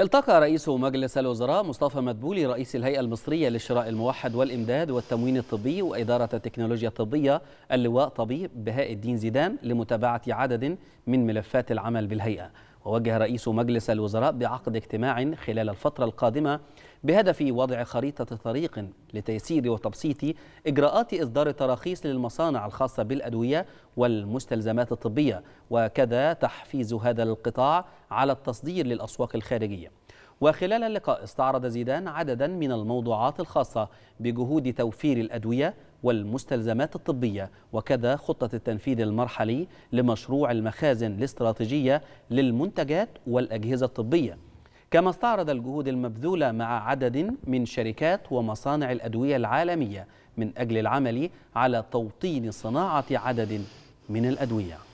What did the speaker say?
التقى رئيس مجلس الوزراء مصطفى مدبولي رئيس الهيئة المصرية للشراء الموحد والإمداد والتموين الطبي وإدارة التكنولوجيا الطبية اللواء طبيب بهاء الدين زيدان لمتابعة عدد من ملفات العمل بالهيئة ووجه رئيس مجلس الوزراء بعقد اجتماع خلال الفترة القادمة بهدف وضع خريطة طريق لتيسير وتبسيط إجراءات إصدار التراخيص للمصانع الخاصة بالأدوية والمستلزمات الطبية وكذا تحفيز هذا القطاع على التصدير للأسواق الخارجية وخلال اللقاء استعرض زيدان عددا من الموضوعات الخاصة بجهود توفير الأدوية والمستلزمات الطبية وكذا خطة التنفيذ المرحلي لمشروع المخازن الاستراتيجية للمنتجات والأجهزة الطبية كما استعرض الجهود المبذولة مع عدد من شركات ومصانع الأدوية العالمية من أجل العمل على توطين صناعة عدد من الأدوية